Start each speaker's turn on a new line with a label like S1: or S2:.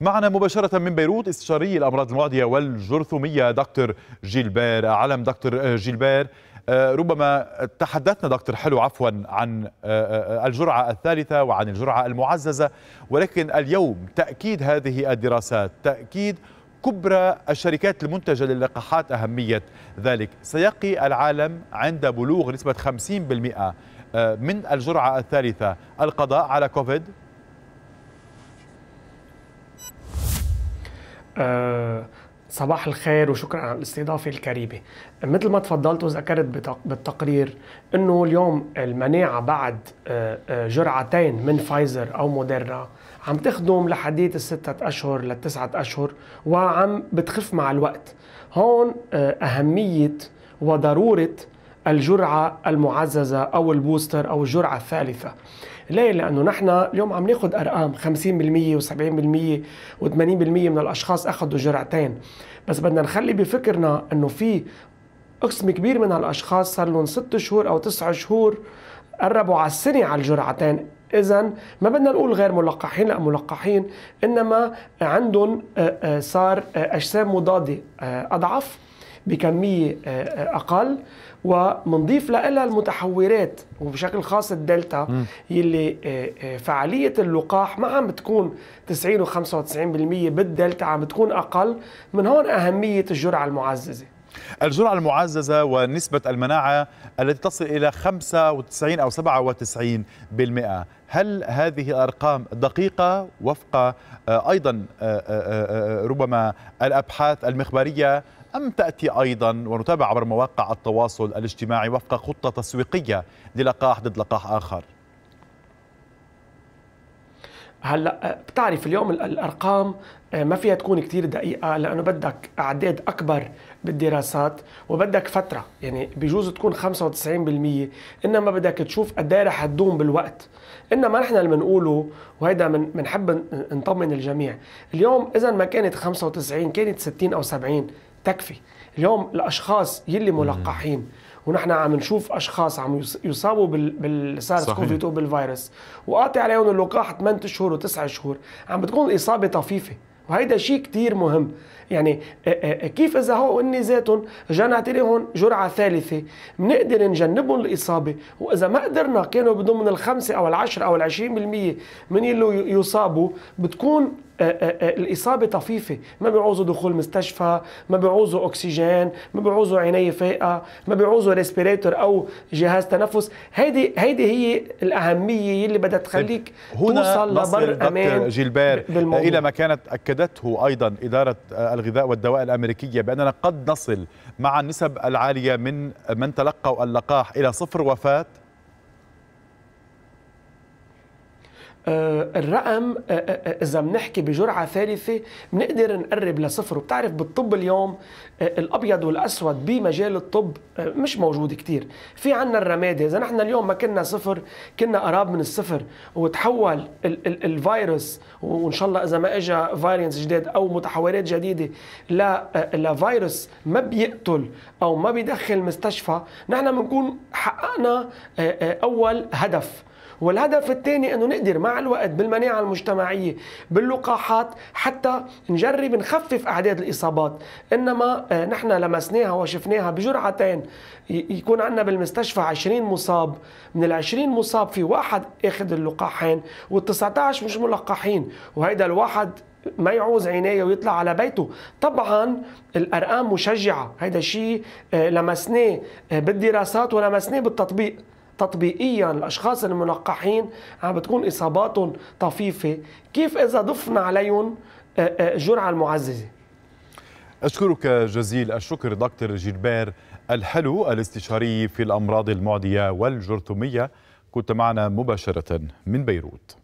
S1: معنا مباشرة من بيروت استشاري الأمراض المعدية والجرثومية دكتور جيلبير علم دكتور آه، جيلبير آه، ربما تحدثنا دكتور حلو عفوا عن آه، الجرعة الثالثة وعن الجرعة المعززة ولكن اليوم تأكيد هذه الدراسات تأكيد كبرى الشركات المنتجة للقاحات أهمية ذلك سيقي العالم عند بلوغ نسبة 50% من الجرعة الثالثة القضاء على كوفيد
S2: آه، صباح الخير وشكرا على الاستضافة الكريمة مثل ما تفضلت وذكرت بالتقرير أنه اليوم المناعة بعد آه، آه، جرعتين من فايزر أو موديرنا عم تخدم لحديت الستة أشهر للتسعة أشهر وعم بتخف مع الوقت هون أهمية وضرورة الجرعة المعززة أو البوستر أو الجرعة الثالثة ليه؟ لأنه نحن اليوم عم ناخذ أرقام 50% و70% و80% من الأشخاص أخذوا جرعتين بس بدنا نخلي بفكرنا أنه في قسم كبير من الأشخاص صار لهم ست شهور أو 9 شهور قربوا على السنة على الجرعتين اذا ما بدنا نقول غير ملقحين لا ملقحين انما عندهم آه، آه، صار آه، اجسام مضاده اضعف بكميه اقل ومنضيف لها المتحورات وبشكل خاص الدلتا م. يلي آه، آه، فعالية اللقاح ما عم بتكون 90 و95% بالدلتا عم بتكون أقل من هون أهمية الجرعة المعززة
S1: الجرعة المعززة ونسبة المناعة التي تصل إلى 95 أو 97 هل هذه الأرقام دقيقة وفق آه، أيضا ربما الأبحاث المخبرية أم تأتي أيضا ونتابع عبر مواقع التواصل الاجتماعي وفق خطة تسويقية للقاح ضد لقاح آخر؟
S2: هلا بتعرف اليوم الارقام آه، ما فيها تكون كثير دقيقة لأنه بدك أعداد أكبر بالدراسات وبدك فترة يعني بجوز تكون 95% إنما بدك تشوف قد إيه رح تدوم بالوقت إنما نحن اللي بنقوله وهيدا من بنحب نطمن الجميع اليوم إذا ما كانت 95 كانت 60 أو 70 تكفي اليوم الاشخاص يلي ملقحين ونحن عم نشوف اشخاص عم يصابوا بالسارس كوفي 2 بالفيروس وقاطع عليهم اللقاح 8 شهور و9 شهور عم بتكون الاصابه طفيفه وهيدا شيء كثير مهم يعني كيف اذا هو اني ذاتهم جانا لهم جرعه ثالثه بنقدر نجنبهم الاصابه واذا ما قدرنا كانوا بضمن الخمسه او العشر او ال 20% من اللي يصابوا بتكون آه، آه، آه، الاصابه طفيفه ما بيعوزوا دخول مستشفى ما بيعوزوا اكسجين ما بيعوزوا عنايه فائقه ما بيعوزوا ريسبيريتور او جهاز تنفس هيدي هيدي هي الاهميه اللي بدها تخليك هنا توصل لبر امان
S1: جيلبير الى ما كانت اكدته ايضا اداره الغذاء والدواء الامريكيه باننا قد نصل مع النسب العاليه من من تلقوا اللقاح الى صفر وفاه
S2: آه، الرقم آه، آه، اذا بنحكي بجرعه ثالثه بنقدر نقرب لصفر وبتعرف بالطب اليوم الابيض والاسود بمجال الطب مش موجود كثير في عنا الرمادي اذا نحن اليوم ما كنا صفر كنا قراب من الصفر وتحول ال ال الفيروس وان شاء الله اذا ما اجى فيرينس جديد او متحورات جديده لفيروس ما بيقتل او ما بيدخل مستشفى نحن بنكون حققنا اول هدف والهدف الثاني انه نقدر مع الوقت بالمناعه المجتمعيه باللقاحات حتى نجرب نخفف اعداد الاصابات انما آه، نحن لمسناها وشفناها بجرعتين يكون عندنا بالمستشفى 20 مصاب من ال 20 مصاب في واحد اخذ اللقاحين وال19 مش ملقحين وهيدا الواحد ما يعوز عنايه ويطلع على بيته طبعا الارقام مشجعه هذا شيء آه، لمسناه آه، بالدراسات ولمسناه بالتطبيق تطبيقيا الاشخاص الملقحين عم بتكون اصاباتهم طفيفه كيف اذا ضفنا عليهم آه، آه، جرعه المعززه
S1: أشكرك جزيل الشكر دكتور جيربير الحلو الاستشاري في الأمراض المعدية والجرثومية كنت معنا مباشرة من بيروت